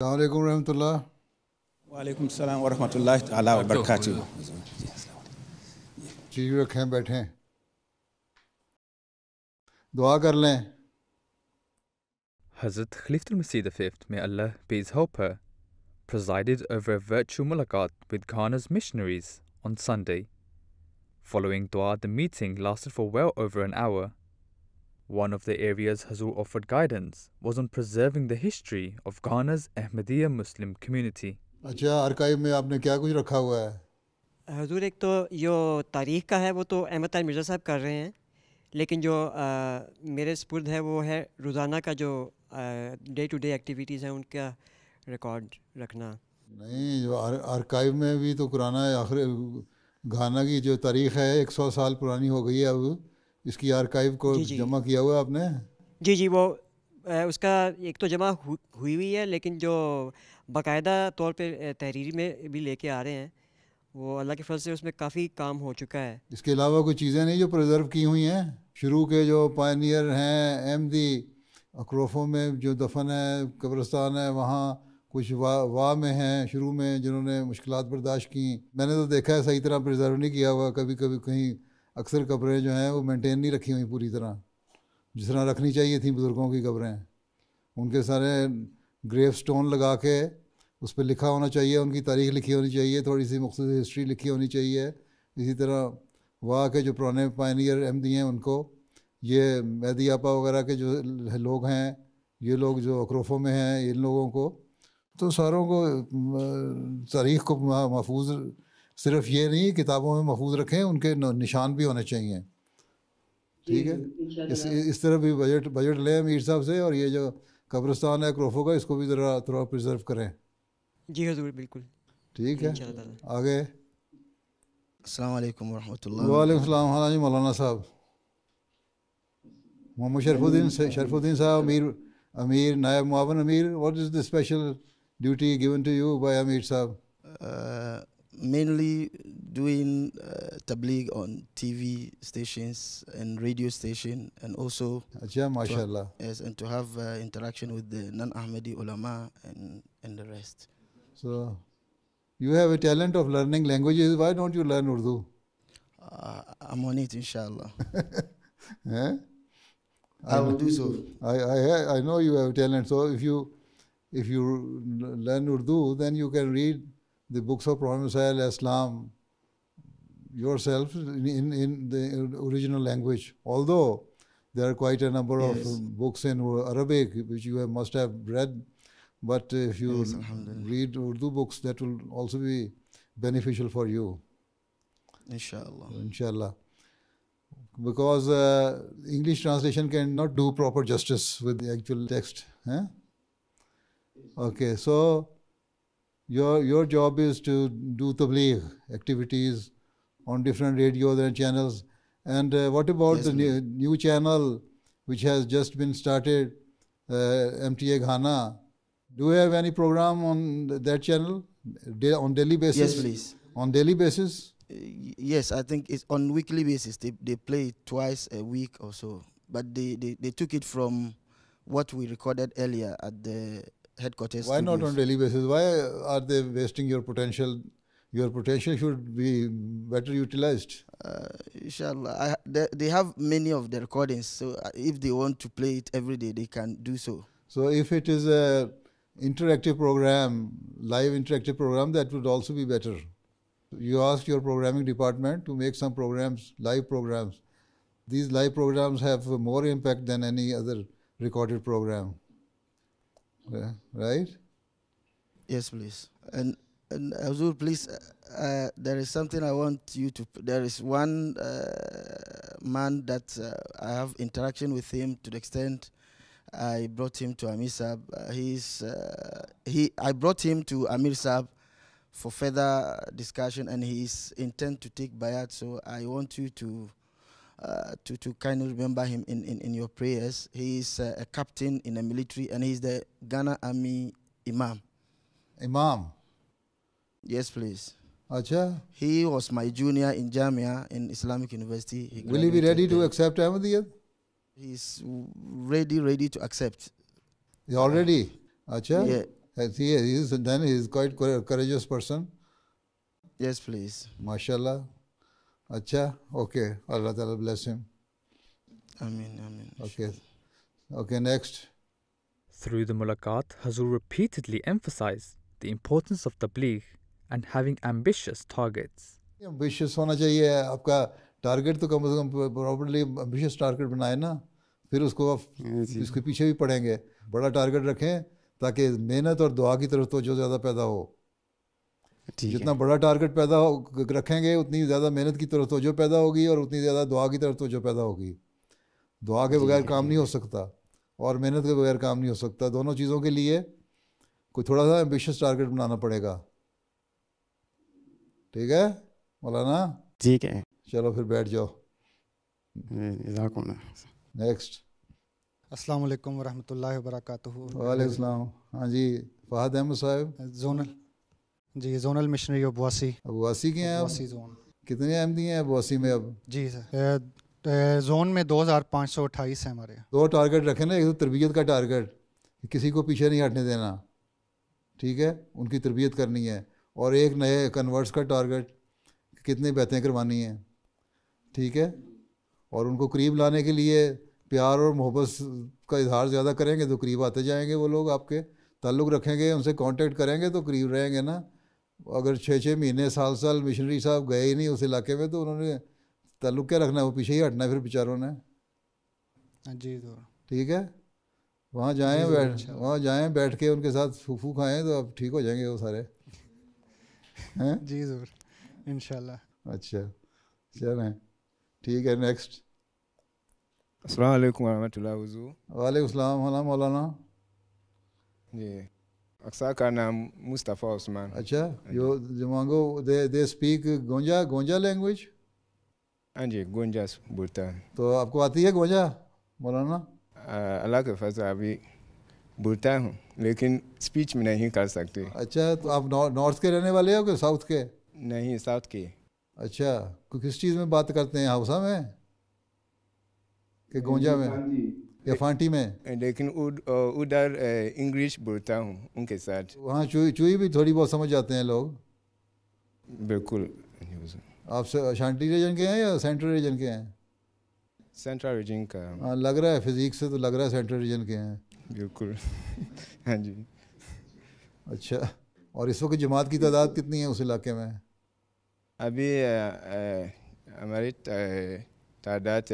Assalamualaikum warahmatullah. वालेकुम सलाम वरहमतुल्लाह ताला वबरकातु चीज रखें बैठें Hazrat Khalifat al the Fifth, may Allah be help her, presided over a virtual mulaqat with Ghana's missionaries on Sunday. Following dua, the meeting lasted for well over an hour One of the areas Hazur offered guidance was on preserving the history of Ghana's Ahmadiyya Muslim community. अच्छा archive में आपने क्या कुछ रखा हुआ है हजूर एक तो जो तारीख का है वो तो अहमद तार मिर्ज़ा साहब कर रहे हैं लेकिन जो आ, मेरे स्पुर्द है वो है रोज़ाना का जो डे टू डे एक्टिविटीज़ हैं उनका रिकॉर्ड रखना नहीं जो आर, आर्काइव में भी तो पुराना आखिर गाना की जो तारीख है एक सौ साल पुरानी हो गई है अब इसकी आर्काइव को जी, जी, जमा किया हुआ आपने जी जी वो उसका एक तो जमा हुई हुई है लेकिन जो बाकायदा तौर पे तहरीरी में भी लेके आ रहे हैं वो अल्लाह के फल से उसमें काफ़ी काम हो चुका है इसके अलावा कोई चीज़ें नहीं जो प्रिजर्व की हुई हैं शुरू के जो पायनियर हैं एम दी अक्रोफों में जो दफन है कब्रस्तान है वहाँ कुछ वाह वाह में हैं शुरू में जिन्होंने मुश्किल बर्दाश्त की मैंने तो देखा है सही तरह प्रिजर्व नहीं किया हुआ कभी कभी कहीं अक्सर कब्रें जो हैं वो मेंटेन नहीं रखी हुई पूरी तरह जिस तरह रखनी चाहिए थी बुज़ुर्गों की कब्रें उनके सारे ग्रेव स्टोन लगा के उस पर लिखा होना चाहिए उनकी तारीख लिखी होनी चाहिए थोड़ी सी मखसूस हिस्ट्री लिखी होनी चाहिए इसी तरह वाह के जो पुराने पायनियर अहमदी हैं उनको ये मैदी आपा वगैरह के जो लोग हैं ये लोग जो अक्रोफों में हैं इन लोगों को तो सारों को तारीख को महफूज सिर्फ ये नहीं किताबों में महफूज रखें उनके निशान भी होने चाहिए ठीक है इस इस तरह भी बजट बजट लें मीर साहब से और ये जो कब्रस्तान है क्रोफो का इसको भी ज़रा थोड़ा प्रिजर्व करें जी हजूर बिल्कुल ठीक है आगे अल्लाम वरहमल्ला जी मौलाना साहब मोहम्मद शरफुद्दीन शरफुद्दीन साहब अमीर अमीर नायब मावन अमीर what is the special duty given to you by अमीर साहब mainly uh, doing uh, tabligh on TV stations and radio station, and also yeah, mashallah. yes, and to have uh, interaction with the non-Ahmadi ulama and and the rest. So, you have a talent of learning languages. Why don't you learn Urdu? Uh, I'm on it, inshallah. eh? I, I will do so. I, I I know you have talent. So if you if you learn Urdu, then you can read the books of Prophet Islam, yourself in, in, in, the original language. Although there are quite a number yes. of books in Arabic which you have, must have read, but if you yes, read Urdu books, that will also be beneficial for you. Inshallah. Inshallah. Because uh, English translation cannot do proper justice with the actual text. Eh? Okay, so your your job is to do tabligh activities on different radios and channels. And uh, what about yes, the new, new, channel which has just been started, uh, MTA Ghana? Do you have any program on that channel da on daily basis? Yes, please. On daily basis? Uh, yes, I think it's on weekly basis. They, they play it twice a week or so. But they, they, they took it from what we recorded earlier at the headquarters. Why studios. not on daily basis? Why are they wasting your potential your potential should be better utilized. Uh, inshallah, I, they, they have many of the recordings, so uh, if they want to play it every day, they can do so. So if it is a interactive program, live interactive program, that would also be better. You ask your programming department to make some programs, live programs. These live programs have more impact than any other recorded program. Yeah, right? Yes, please. And and uh, please, uh, uh, there is something I want you to. There is one uh, man that uh, I have interaction with him to the extent I brought him to Amisab. Uh, he's he. I brought him to Amirsab for further discussion, and he's intent to take bayat. So I want you to. to, to kindly remember him in, in, in your prayers. He is a captain in the military and he's the Ghana Army Imam. Imam. Yes, please. Acha. He was my junior in Jamia in Islamic University. He Will he be ready to accept Ahmadiyya? He's ready, ready to accept. He already? Acha? Yeah. he is. Then he is quite courageous person. Yes, please. MashaAllah. Acha. Okay. Allah Ta'ala bless him. Amen. Amen. Okay. Okay, next. Through the mulaqat, Hazur repeatedly emphasized the importance of tabligh and having ambitious targets. Ambitious होना चाहिए आपका target तो कम से कम properly ambitious target बनाए ना फिर उसको आप इसके पीछे भी पढ़ेंगे बड़ा टारगेट रखें ताकि मेहनत और दुआ की तरफ तो जो ज़्यादा पैदा हो जितना बड़ा टारगेट पैदा हो रखेंगे उतनी ज़्यादा मेहनत की तरफ तो जो पैदा होगी और उतनी ज़्यादा दुआ की तरफ तो जो पैदा होगी दुआ के बगैर काम नहीं हो सकता और मेहनत के बगैर काम नहीं हो सकता दोनों चीज़ों के लिए कोई थोड़ा सा एम्बिशियस टारगेट बनाना पड़ेगा ठीक है मौलाना ठीक है चलो फिर बैठ जाओ नेक्स्ट अस्सलाम वालेकुम रहमतुल्लाहि व बरकातहू वालेकुम सलाम हाँ जी फहद अहमद साहब जोनल जी zonal missionary of Bawasi Bawasi के हैं बवासी जोन कितने अहमदी हैं बवासी में अब जी सर जोन में दो हज़ार पाँच सौ अट्ठाईस है हमारे दो टारगेट रखे ना एक तो तरबियत का टारगेट किसी को पीछे नहीं हटने देना ठीक है उनकी तरबियत करनी है और एक नए कन्वर्ट्स का टारगेट कितनी बहतें करवानी है ठीक है और उनको करीब लाने के लिए प्यार और मोहब्बत का इजहार ज़्यादा करेंगे तो करीब आते जाएंगे वो लोग आपके ताल्लुक़ रखेंगे उनसे कांटेक्ट करेंगे तो करीब रहेंगे ना अगर छः छः महीने साल साल मिशनरी साहब गए ही नहीं उस इलाके में तो उन्होंने ताल्लुक़ क्या रखना है वो पीछे ही हटना है फिर बेचारों ने हाँ जी तो ठीक है वहाँ जाएँ तो बैठ अच्छा। वहाँ जाएँ बैठ के उनके साथ फूफू खाएँ तो अब ठीक हो जाएंगे वो सारे जी ज़रूर इन अच्छा चलें ठीक है नेक्स्ट असलकम वरहमल वज़ू वालेकाम मौलाना जी अक्सा का नाम मुस्तफ़ा उस्मान अच्छा हाँ यो जमांगो दे दे स्पीक गोंजा गोंजा लैंग्वेज हाँ जी गोंजा बोलता है तो आपको आती है गोंजा मौलाना अल्लाह के फैसला अभी बोलता हूँ लेकिन स्पीच में नहीं कर सकते अच्छा तो आप नॉर्थ के रहने वाले हो कि साउथ के नहीं साउथ के अच्छा को तो किस चीज़ में बात करते हैं हाउसा में कि गोंजा में या फांटी में लेकिन उधर इंग्लिश बोलता हूँ उनके साथ वहाँ चुई चुई भी थोड़ी बहुत समझ जाते हैं लोग बिल्कुल आप शांति रीजन के हैं या सेंट्रल रीजन के हैं सेंट्रल रीजन का हाँ लग रहा है फिजिक्स से तो लग रहा है सेंट्रल रीजन के हैं बिल्कुल हाँ जी अच्छा और इस वक्त जमात की तादाद कितनी है उस इलाके में अभी हमारी तादाद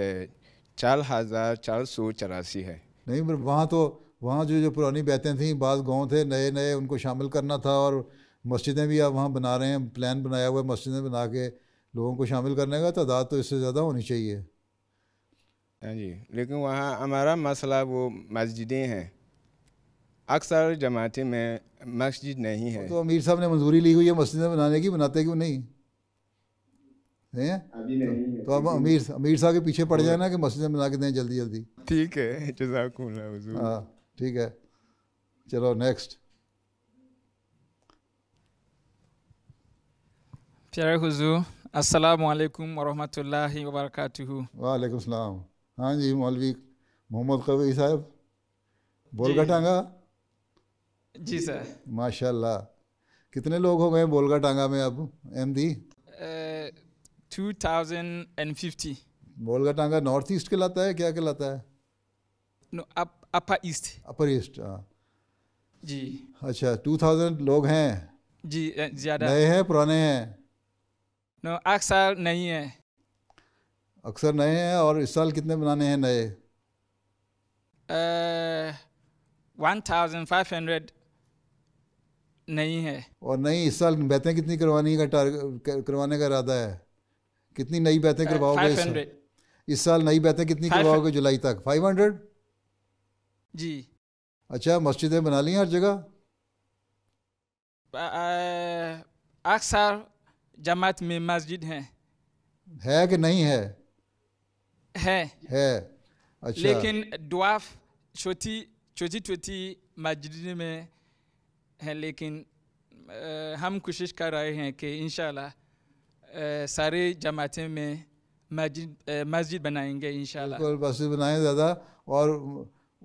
चार हज़ार चार सौ चौरासी है नहीं पर वहाँ तो वहाँ जो जो पुरानी बैतें थी बाद गांव थे नए नए उनको शामिल करना था और मस्जिदें भी आप वहाँ बना रहे हैं प्लान बनाया हुआ है मस्जिदें बना के लोगों को शामिल करने का तादाद तो इससे ज़्यादा होनी चाहिए हाँ जी लेकिन वहाँ हमारा मसला वो मस्जिदें हैं अक्सर जमाते में मस्जिद नहीं है तो अमीर साहब ने मंजूरी ली हुई है मस्जिदें बनाने की बनाते क्यों नहीं हैं तो, तो अब अमीर अमीर साहब के पीछे पड़ जाए ना कि मस्जिदें बना के दें जल्दी जल्दी ठीक है हाँ ठीक है चलो नेक्स्ट प्यारे हुजूर अस्सलाम वालेकुम वरहमतुल्लाहि वबरकातुहू वालेकुम सलाम हाँ जी मौलवी मोहम्मद कवी साहब बोलगा टांगा जी सर माशाल्लाह कितने लोग हो गए बोलगा टांगा में अब एम दी two thousand and fifty Bolgatanga north east के लाता है क्या लाता है no up upper east upper east हाँ जी अच्छा टू थाउजेंड लोग हैं जी ज़्यादा नए हैं पुराने हैं नो अक्सर नहीं है अक्सर नए हैं और इस साल कितने बनाने हैं नए वन थाउजेंड फाइव हंड्रेड नहीं है और नहीं इस साल बैतें कितनी करवाने का टारगेट करवाने का इरादा है कितनी नई बैतें करवाओगे इस साल इस साल नई बैतें कितनी करवाओगे जुलाई तक फाइव हंड्रेड जी अच्छा मस्जिदें बना ली हर जगह अक्सर जमात में मस्जिद हैं है कि नहीं है है है अच्छा लेकिन ड्वाफ छोटी छोटी छोटी मस्जिद में है लेकिन आ, हम कोशिश कर रहे हैं कि इन सारे जमातें में मस्जिद मस्जिद बनाएंगे इन मस्जिद दादा और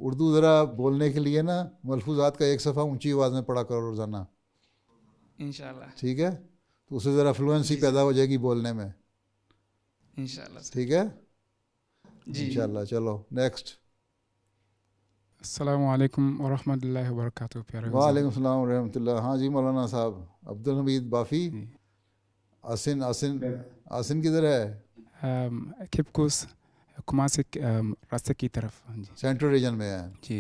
उर्दू ज़रा बोलने के लिए ना मलफूजात का एक सफ़ा ऊंची आवाज़ में पढ़ा करो रोज़ाना इन ठीक है तो उससे ज़रा फ्लुएंसी पैदा हो जाएगी बोलने में इन ठीक है इंशाल्लाह चलो नेक्स्ट अस्सलाम वालेकुम व रहमतुल्लाहि व बरकातहू प्यारे वालेकुम सलाम रहमतुल्लाह हाँ जी मौलाना साहब अब्दुल हमीद बाफी आसिन आसिन आसिन किधर है खिपकुस कुमा से रास्ते की तरफ हाँ जी सेंट्रल रीजन में है जी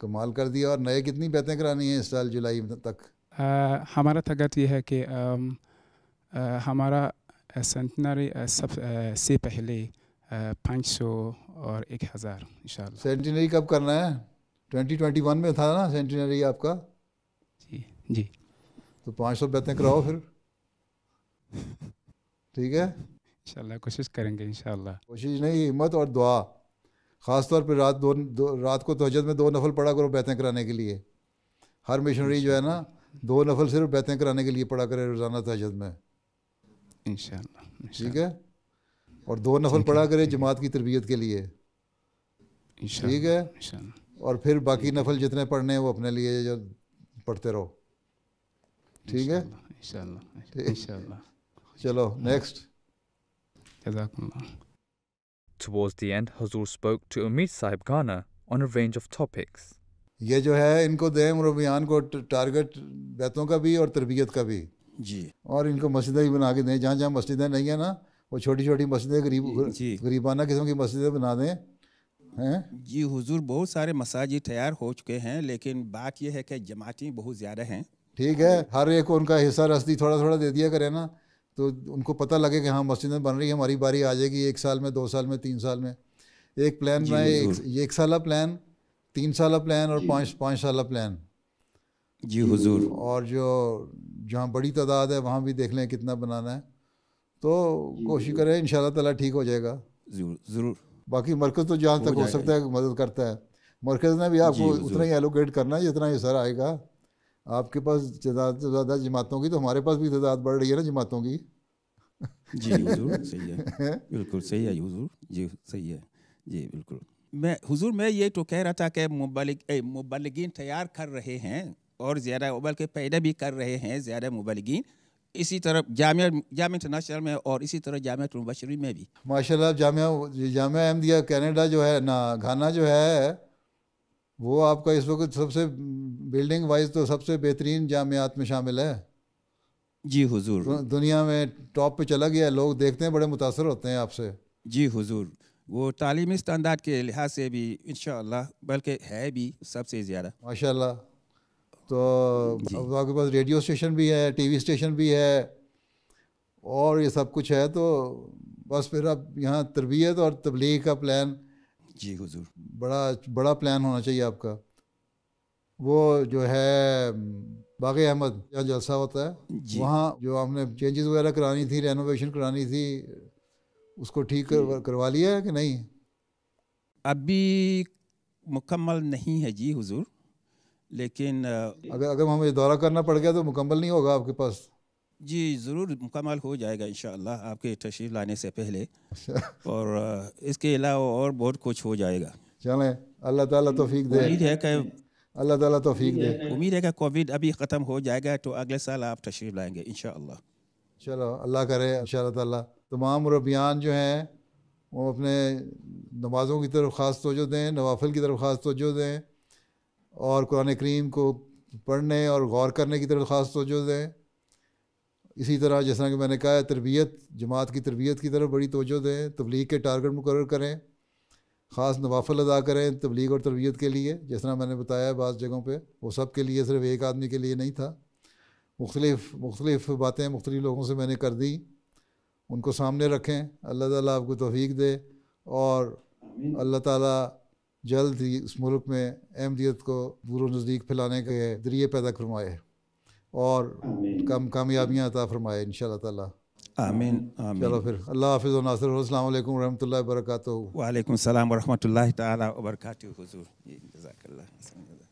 कमाल कर दिया और नए कितनी बैतें करानी है इस साल जुलाई तक आ, हमारा तगत यह है कि आ, हमारा सेंटनरी सबसे पहले पाँच सौ और एक हज़ार इन सेंटिनरी कब करना है ट्वेंटी ट्वेंटी वन में था ना सेंटिनरी आपका जी जी तो पाँच सौ बैतें कराओ फिर ठीक है इंशाल्लाह कोशिश करेंगे इंशाल्लाह कोशिश नहीं हिम्मत और दुआ ख़ास तौर पर रात दो, दो रात को तहजद में दो नफल पढ़ा करो बैतें कराने के लिए हर मिशनरी जो है ना दो नफल सिर्फ बैतें कराने के लिए पढ़ा करे रोज़ाना तहजद में इन ठीक है और दो नफल पढ़ा करें जमात की तरबियत के लिए ठीक है और फिर बाकी नफल जितने पढ़ने हैं वो अपने लिए जो पढ़ते रहो ठीक है चलो next Towards the end, Hazur spoke to Umid Sahib Ghana on a range of topics. ये जो है इनको दें और को टारगेट बैतों का भी और तरबियत का भी जी और इनको मस्जिदें ही बना के दें जहाँ जहाँ मस्जिदें नहीं है ना वो छोटी छोटी मस्जिदें गरीब गरीबाना किस्म की मस्जिदें बना दें हैं जी हुजूर बहुत सारे मसाजिद तैयार हो चुके हैं लेकिन बात यह है कि जमातें बहुत ज़्यादा हैं ठीक है हर एक को उनका हिस्सा रस्ती थोड़ा थोड़ा दे दिया करें ना तो उनको पता लगे कि हाँ मस्जिदें बन रही है हमारी बारी आ जाएगी एक साल में दो साल में तीन साल में एक प्लान बनाए एक, एक साल प्लान तीन साल प्लान और पाँच पाँच साल प्लान जी हुजूर और जो जहाँ बड़ी तादाद है वहाँ भी देख लें कितना बनाना है तो कोशिश करें इन ताला ठीक हो जाएगा ज़रूर ज़रूर बाकी मरकज़ तो जहाँ तक हो सकता है मदद करता है मरकज़ ने भी आपको उतना ही एलोकेट करना है जितना ये सर आएगा आपके पास ज़्यादा से ज़्यादा जमातों की तो हमारे पास भी तदाद बढ़ रही है ना जमातों की जी हुजूर सही है बिल्कुल सही है हुजूर जी सही है जी बिल्कुल मैं हुजूर मैं ये तो कह रहा था कि मुबलिक मुबलगिन तैयार कर रहे हैं और ज़्यादा के पैदा भी कर रहे हैं ज़्यादा मुबलगिन इसी तरह जामिया जाम इंटरनेशनल में और इसी तरह जामिया मुबशरी में भी माशाल्लाह जामिया जामिया अहमदिया कनाडा जो है ना घाना जो है वो आपका इस वक्त सबसे बिल्डिंग वाइज तो सबसे बेहतरीन जामियात में शामिल है जी हुजूर दुनिया में टॉप पे चला गया लोग देखते हैं बड़े मुतासर होते हैं आपसे जी हुजूर वो तालीमी स्टैंडर्ड के लिहाज से भी इन बल्कि है भी सबसे ज़्यादा माशाल्लाह तो अब आपके पास रेडियो स्टेशन भी है टीवी स्टेशन भी है और ये सब कुछ है तो बस फिर अब यहाँ तरबियत और तबलीग का प्लान जी हजूर बड़ा बड़ा प्लान होना चाहिए आपका वो जो है बाग अहमद जहाँ जलसा होता है वहाँ जो हमने चेंजेस वगैरह करानी थी रेनोवेशन करानी थी उसको ठीक कर, करवा लिया है कि नहीं अभी मुकम्मल नहीं है जी हुजूर लेकिन अगर अगर हमें दौरा करना पड़ गया तो मुकम्मल नहीं होगा आपके पास जी ज़रूर मुकम्मल हो जाएगा इन आपके तशरीफ़ लाने से पहले अच्छा। और इसके अलावा और बहुत कुछ हो जाएगा चलें अल्लाह ताला तौफीक दे उम्मीद है कि अल्लाह ताला तौफीक दे उम्मीद है कि कोविड अभी ख़त्म हो जाएगा तो अगले साल आप तशरीफ़ लाएंगे इन चलो अल्लाह करे इन ताला तमाम रबियान जो हैं वो अपने नमाज़ों की तरफ खास तोजो दें नवाफिल की तरफ खास तोजो दें और कुरान करीम को पढ़ने और गौर करने की तरफ ख़ास तोजो दें इसी तरह जैसा कि मैंने कहा तरबियत जमात की तरबियत की तरफ बड़ी तोजो दें तबलीग के टारगेट मुकर करें ख़ास नवाफल अदा करें तबलीग और तरबियत के लिए जिस तरह मैंने बताया बाज़ जगहों पर वो सब के लिए सिर्फ एक आदमी के लिए नहीं था मुख्तलिफ मुख्तलिफ बातें मुख्तलिफ लोगों से मैंने कर दी उनको सामने रखें अल्लाह ताला आपको तोफ़ी दे और अल्लाह ताला जल्द ही इस मुल्क में अहमदियत को दूर नज़दीक फैलाने के जरिए पैदा करवाए और कम कामयाबियाँ अता फरमाए इन ताला आमीन आमीन चलो फिर अल्लाह हाफिज़ नासिर अस्सलाम नासर रहमतुल्लाहि व बरकातहू वालेकुम सलाम व रहमतुल्लाहि तआला व बरकातहू हुजूर जी जजाकल्लाह